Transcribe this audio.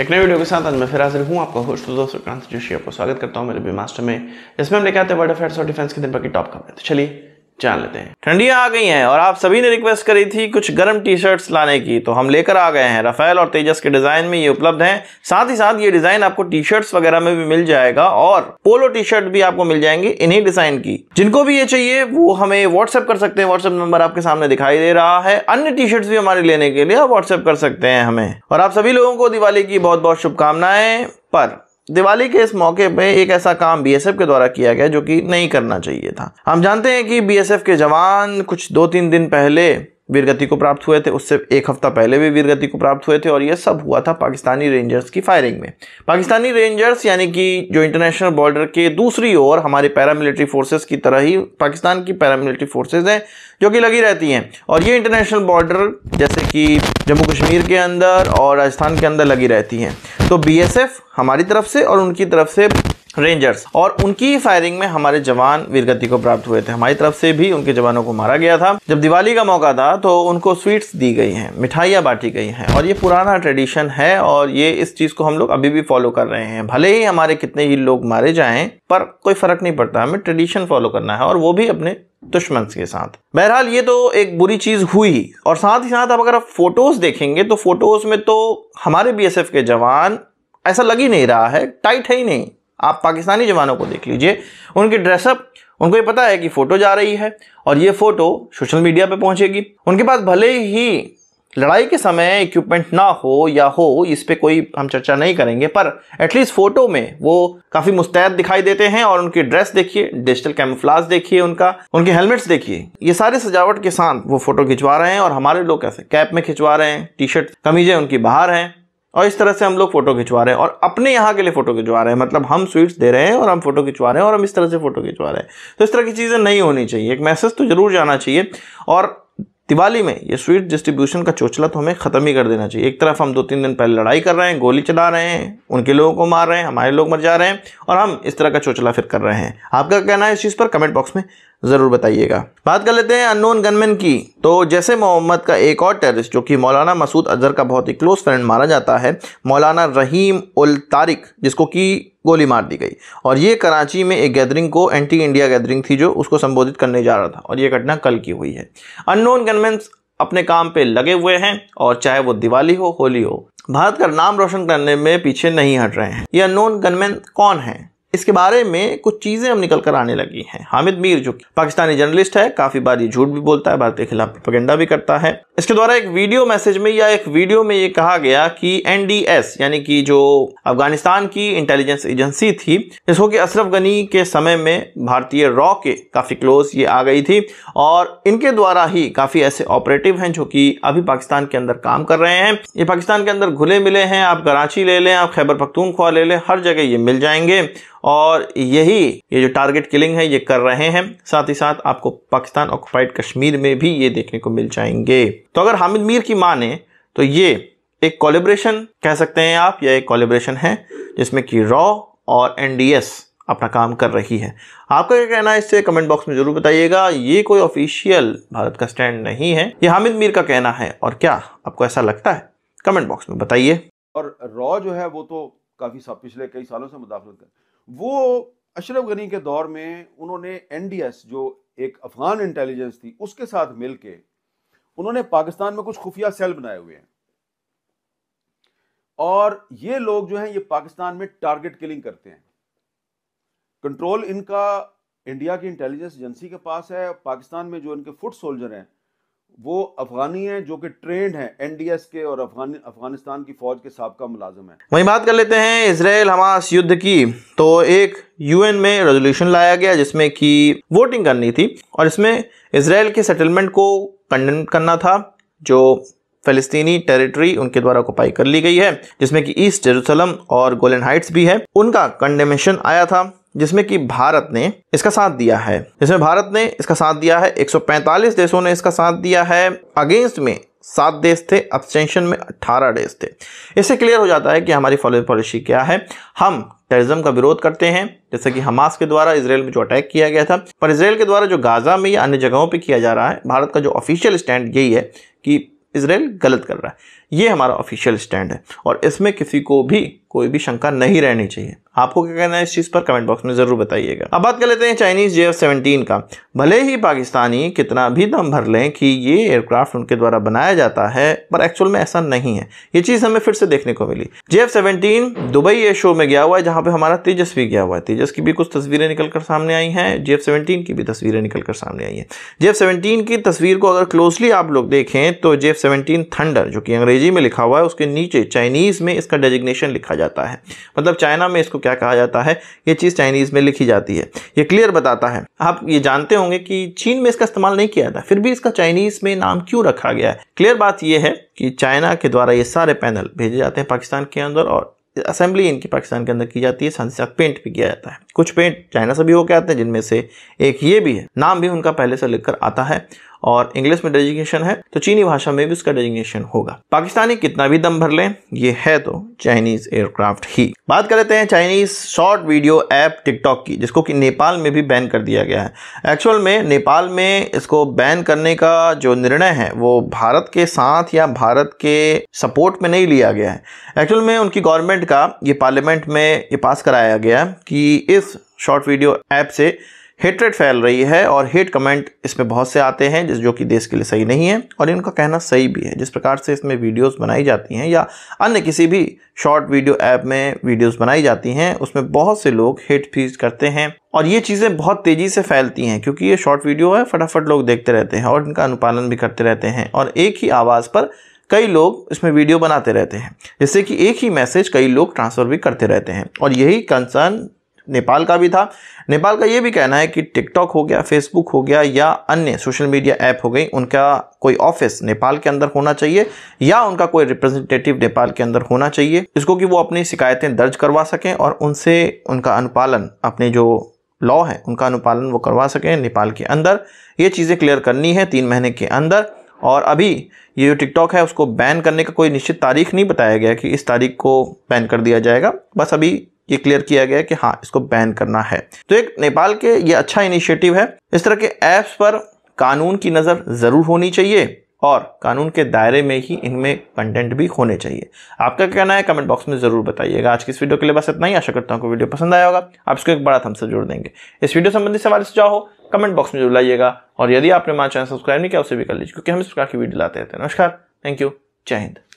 एक नए वीडियो के साथ आज मैं फिर हाजिर हूँ आपका होस्ट दोस्त क्रांति जोशी आपको स्वागत करता हूँ मेरे बी मास्टर में जिसमें हम लेके आते हैं वर्ल्ड अफेयर्स और डिफेंस के दिन पर की टॉप खबरें तो चलिए जान लेते हैं ठंडियां आ गई हैं और आप सभी ने रिक्वेस्ट करी थी कुछ गर्म टी शर्ट्स लाने की तो हम लेकर आ गए हैं रफेल और तेजस के डिजाइन में ये उपलब्ध हैं साथ ही साथ ये डिजाइन आपको टी शर्ट्स वगैरह में भी मिल जाएगा और पोलो टी शर्ट भी आपको मिल जाएंगे इन्हीं डिजाइन की जिनको भी ये चाहिए वो हमें व्हाट्सएप कर सकते हैं व्हाट्सएप नंबर आपके सामने दिखाई दे रहा है अन्य टी शर्ट्स भी हमारे लेने के लिए आप व्हाट्सएप कर सकते हैं हमें और आप सभी लोगों को दिवाली की बहुत बहुत शुभकामनाएं पर दिवाली के इस मौके पे एक ऐसा काम बीएसएफ के द्वारा किया गया जो कि नहीं करना चाहिए था हम जानते हैं कि बीएसएफ के जवान कुछ दो तीन दिन पहले वीरगति को प्राप्त हुए थे उससे एक हफ्ता पहले भी वीरगति को प्राप्त हुए थे और यह सब हुआ था पाकिस्तानी रेंजर्स की फायरिंग में पाकिस्तानी रेंजर्स यानी कि जो इंटरनेशनल बॉर्डर के दूसरी ओर हमारे पैरामिलिट्री फोर्सेस की तरह ही पाकिस्तान की पैरामिलिट्री फोर्सेस हैं जो कि लगी रहती हैं और ये इंटरनेशनल बॉर्डर जैसे कि जम्मू कश्मीर के अंदर और राजस्थान के अंदर लगी रहती हैं तो बी हमारी तरफ से और उनकी तरफ से रेंजर्स और उनकी फायरिंग में हमारे जवान वीरगति को प्राप्त हुए थे हमारी तरफ से भी उनके जवानों को मारा गया था जब दिवाली का मौका था तो उनको स्वीट्स दी गई हैं मिठाइयाँ बांटी गई हैं और ये पुराना ट्रेडिशन है और ये इस चीज़ को हम लोग अभी भी फॉलो कर रहे हैं भले ही हमारे कितने ही लोग मारे जाएँ पर कोई फ़र्क नहीं पड़ता हमें ट्रेडिशन फॉलो करना है और वो भी अपने दुश्मन के साथ बहरहाल ये तो एक बुरी चीज़ हुई और साथ ही साथ अब अगर आप फोटोज़ देखेंगे तो फोटोज़ में तो हमारे बीएसएफ के जवान ऐसा लग ही नहीं रहा है टाइट है ही नहीं आप पाकिस्तानी जवानों को देख लीजिए उनके ड्रेसअप उनको ये पता है कि फ़ोटो जा रही है और ये फ़ोटो सोशल मीडिया पे पहुंचेगी उनके पास भले ही लड़ाई के समय इक्विपमेंट ना हो या हो इस पर कोई हम चर्चा नहीं करेंगे पर एटलीस्ट फ़ोटो में वो काफ़ी मुस्तैद दिखाई देते हैं और उनकी ड्रेस देखिए डिजिटल कैमफ्लाज देखिए उनका उनके हेलमेट्स देखिए ये सारे सजावट के साथ वो फ़ोटो खिंचवा रहे हैं और हमारे लोग कैसे कैप में खिंचवा रहे हैं टी शर्ट कमीज़ें उनकी बाहर हैं और इस तरह से हम लोग फोटो खिंचवा रहे हैं और अपने यहाँ के लिए फोटो खिंचवा रहे हैं मतलब हम स्वीट्स दे रहे हैं और हम फोटो खिंचवा रहे हैं और हम इस तरह से फोटो खिंचवा रहे हैं तो इस तरह की चीज़ें नहीं होनी चाहिए एक मैसेज तो जरूर जाना चाहिए और दिवाली में ये स्वीट डिस्ट्रीब्यूशन का चोचला तो हमें ख़त्म ही कर देना चाहिए एक तरफ हम दो तीन दिन पहले लड़ाई कर रहे हैं गोली चला रहे हैं उनके लोगों को मार रहे हैं हमारे लोग मर जा रहे हैं और हम इस तरह का चोचला फिर कर रहे हैं आपका कहना है इस चीज़ पर कमेंट बॉक्स में ज़रूर बताइएगा बात कर लेते हैं अननोन गनमैन की तो जैसे मोहम्मद का एक और टेररिस्ट जो कि मौलाना मसूद अजहर का बहुत ही क्लोज फ्रेंड माना जाता है मौलाना रहीम उल तारिक जिसको कि गोली मार दी गई और ये कराची में एक गैदरिंग को एंटी इंडिया गैदरिंग थी जो उसको संबोधित करने जा रहा था और ये घटना कल की हुई है अननोन गनमैन अपने काम पे लगे हुए हैं और चाहे वो दिवाली हो होली हो भारत का नाम रोशन करने में पीछे नहीं हट रहे हैं ये अननोन गनमैन कौन है इसके बारे में कुछ चीज़ें हम निकल कर आने लगी हैं हामिद मीर जो पाकिस्तानी जर्नलिस्ट है काफ़ी बार ये झूठ भी बोलता है भारत के खिलाफ प्रोपेगेंडा भी करता है इसके द्वारा एक वीडियो मैसेज में या एक वीडियो में ये कहा गया कि एनडीएस यानी कि जो अफगानिस्तान की इंटेलिजेंस एजेंसी थी जिसको कि अशरफ गनी के समय में भारतीय रॉ के काफ़ी क्लोज ये आ गई थी और इनके द्वारा ही काफ़ी ऐसे ऑपरेटिव हैं जो कि अभी पाकिस्तान के अंदर काम कर रहे हैं ये पाकिस्तान के अंदर घुले मिले हैं आप कराची ले लें आप खैबर पख्तूनख्वा ले लें हर जगह ये मिल जाएंगे और यही ये जो टारगेट किलिंग है ये कर रहे हैं साथ ही साथ आपको पाकिस्तान ऑक्युपाइड कश्मीर में भी ये देखने को मिल जाएंगे तो अगर हामिद मीर की माने तो ये एक कॉलेब्रेशन कह सकते हैं आप या एक कॉलेब्रेशन है जिसमें कि रॉ और एनडीएस अपना काम कर रही है आपका क्या कहना है इससे कमेंट बॉक्स में ज़रूर बताइएगा ये कोई ऑफिशियल भारत का स्टैंड नहीं है ये हामिद मीर का कहना है और क्या आपको ऐसा लगता है कमेंट बॉक्स में बताइए और रॉ जो है वो तो काफ़ी पिछले कई सालों से मुदाफलत कर वो अशरफ गनी के दौर में उन्होंने एनडीएस जो एक अफगान इंटेलिजेंस थी उसके साथ मिलके उन्होंने पाकिस्तान में कुछ खुफिया सेल बनाए हुए हैं और ये लोग जो हैं ये पाकिस्तान में टारगेट किलिंग करते हैं कंट्रोल इनका इंडिया की इंटेलिजेंस एजेंसी के पास है पाकिस्तान में जो इनके फुट सोल्जर हैं वो अफगानी हैं जो कि ट्रेंड हैं एनडीएस के और अफगानिस्तान की फौज के सबका मुलाजम है वहीं बात कर लेते हैं इसराइल हमास युद्ध की तो एक यूएन में रेजोल्यूशन लाया गया जिसमें कि वोटिंग करनी थी और इसमें इसराइल के सेटलमेंट को कंडेम करना था जो फलस्तीनी टेरिटरी उनके द्वारा ओकुपाई कर ली गई है जिसमें कि ईस्ट जेरूसलम और गोलन हाइट्स भी है उनका कंडेमेशन आया था जिसमें कि भारत ने इसका साथ दिया है जिसमें भारत ने इसका साथ दिया है 145 देशों ने इसका साथ दिया है अगेंस्ट में सात देश थे अब्सटेंशन में अट्ठारह देश थे इससे क्लियर हो जाता है कि हमारी फॉरन पॉलिसी क्या है हम टेरिज्म का विरोध करते हैं जैसे कि हमास के द्वारा इसराइल में जो अटैक किया गया था पर इसराइल के द्वारा जो गाज़ा में या अन्य जगहों पर किया जा रहा है भारत का जो ऑफिशियल स्टैंड यही है कि इसराइल गलत कर रहा है ये हमारा ऑफिशियल स्टैंड है और इसमें किसी को भी कोई भी शंका नहीं रहनी चाहिए आपको क्या कहना है इस चीज़ पर कमेंट बॉक्स में ज़रूर बताइएगा अब बात कर लेते हैं चाइनीज़ जे एफ सेवनटीन का भले ही पाकिस्तानी कितना भी दम भर लें कि ये एयरक्राफ्ट उनके द्वारा बनाया जाता है पर एक्चुअल में ऐसा नहीं है ये चीज़ हमें फिर से देखने को मिली J F seventeen Dubai air show में गया हुआ है जहाँ पर हमारा तेजस्वी गया हुआ है तेजस की भी कुछ तस्वीरें निकल कर सामने आई हैं जे एफ सेवनटीन की भी तस्वीरें निकल कर सामने आई हैं जे एफ सेवनटीन की तस्वीर को अगर क्लोजली आप लोग देखें तो जे एफ सेवनटीन थंडर जो कि अंग्रेज अंग्रेजी में लिखा हुआ है उसके नीचे चाइनीज़ में इसका डेजिग्नेशन लिखा जाता है मतलब चाइना में इसको क्या कहा जाता है ये चीज़ चाइनीज़ में लिखी जाती है ये क्लियर बताता है आप ये जानते होंगे कि चीन में इसका इस्तेमाल नहीं किया जाता फिर भी इसका चाइनीज़ में नाम क्यों रखा गया है क्लियर बात यह है कि चाइना के द्वारा ये सारे पैनल भेजे जाते हैं पाकिस्तान के अंदर और असेंबली इनकी पाकिस्तान के अंदर की जाती है साथ ही साथ पेंट भी किया जाता है कुछ पेंट चाइना से भी होकर आते हैं जिनमें से एक ये भी है नाम भी उनका पहले से लिखकर आता है और इंग्लिश में डेजिग्नेशन है तो चीनी भाषा में भी उसका डेजिग्नेशन होगा पाकिस्तानी कितना भी दम भर लें ये है तो चाइनीज एयरक्राफ्ट ही बात कर लेते हैं Chinese short video app TikTok की जिसको कि नेपाल में भी बैन कर दिया गया है एक्चुअल में नेपाल में इसको बैन करने का जो निर्णय है वो भारत के साथ या भारत के सपोर्ट में नहीं लिया गया है एक्चुअल में उनकी गवर्नमेंट का ये पार्लियामेंट में ये पास कराया गया कि इस शॉर्ट वीडियो ऐप से हेटरेट फैल रही है और हेट कमेंट इसमें बहुत से आते हैं जिस जो कि देश के लिए सही नहीं है और इनका कहना सही भी है जिस प्रकार से इसमें वीडियोस बनाई जाती हैं या अन्य किसी भी शॉर्ट वीडियो ऐप में वीडियोस बनाई जाती हैं उसमें बहुत से लोग हेट फीस करते हैं और ये चीज़ें बहुत तेज़ी से फैलती हैं क्योंकि ये शॉर्ट वीडियो है फटाफट लोग देखते रहते हैं और इनका अनुपालन भी करते रहते हैं और एक ही आवाज़ पर कई लोग इसमें वीडियो बनाते रहते हैं जिससे कि एक ही मैसेज कई लोग ट्रांसफ़र भी करते रहते हैं और यही कंसर्न नेपाल का भी था नेपाल का ये भी कहना है कि टिकटॉक हो गया फेसबुक हो गया या अन्य सोशल मीडिया ऐप हो गई उनका कोई ऑफिस नेपाल के अंदर होना चाहिए या उनका कोई रिप्रेजेंटेटिव नेपाल के अंदर होना चाहिए इसको कि वो अपनी शिकायतें दर्ज करवा सकें और उनसे उनका अनुपालन अपने जो लॉ है उनका अनुपालन वो करवा सकें नेपाल के अंदर ये चीज़ें क्लियर करनी है तीन महीने के अंदर और अभी ये जो टिकटॉक है उसको बैन करने का कोई निश्चित तारीख नहीं बताया गया कि इस तारीख को बैन कर दिया जाएगा बस अभी ये क्लियर किया गया कि हाँ इसको बैन करना है तो एक नेपाल के ये अच्छा इनिशिएटिव है इस तरह के ऐप्स पर कानून की नज़र ज़रूर होनी चाहिए और कानून के दायरे में ही इनमें कंटेंट भी होने चाहिए आपका क्या कहना है कमेंट बॉक्स में ज़रूर बताइएगा आज की इस वीडियो के लिए बस इतना ही आशा करता हूँ कि वीडियो पसंद आया होगा आप इसको एक बड़ा थम्स जोड़ देंगे इस वीडियो संबंधी सवाल से हो कमेंट बॉक्स में जरूर लाइएगा और यदि आपने हमारे चैनल सब्सक्राइब नहीं किया उसे भी कर लीजिए क्योंकि हम इस प्रकार की वीडियो लाते रहते हैं नमस्कार थैंक यू जय हिंद